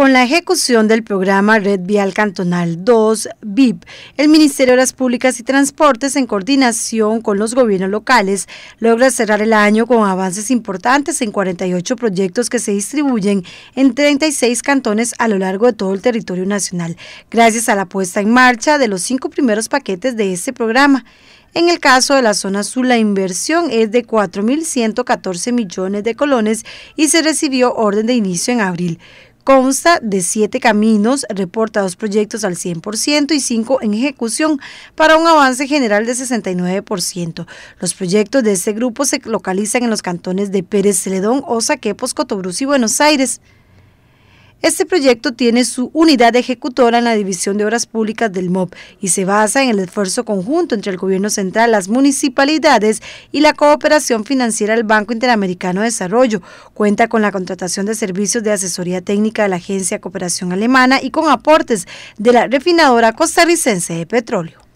Con la ejecución del programa Red Vial Cantonal 2, VIP, el Ministerio de Obras Públicas y Transportes, en coordinación con los gobiernos locales, logra cerrar el año con avances importantes en 48 proyectos que se distribuyen en 36 cantones a lo largo de todo el territorio nacional, gracias a la puesta en marcha de los cinco primeros paquetes de este programa. En el caso de la zona sur, la inversión es de 4.114 millones de colones y se recibió orden de inicio en abril. Consta de siete caminos, reporta dos proyectos al 100% y cinco en ejecución para un avance general de 69%. Los proyectos de este grupo se localizan en los cantones de Pérez Celedón, Osa, Quepos, Cotobruz y Buenos Aires. Este proyecto tiene su unidad ejecutora en la División de Obras Públicas del MOB y se basa en el esfuerzo conjunto entre el Gobierno Central, las municipalidades y la cooperación financiera del Banco Interamericano de Desarrollo. Cuenta con la contratación de servicios de asesoría técnica de la Agencia Cooperación Alemana y con aportes de la refinadora costarricense de petróleo.